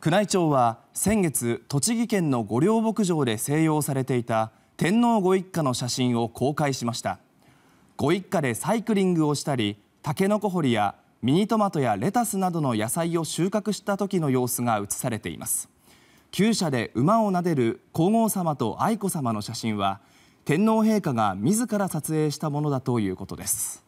宮内庁は先月栃木県の御料牧場で静養されていた天皇ご一家の写真を公開しましたご一家でサイクリングをしたりタケノコ掘りやミニトマトやレタスなどの野菜を収穫した時の様子が写されています厩舎で馬を撫でる皇后さまと愛子さまの写真は天皇陛下が自ら撮影したものだということです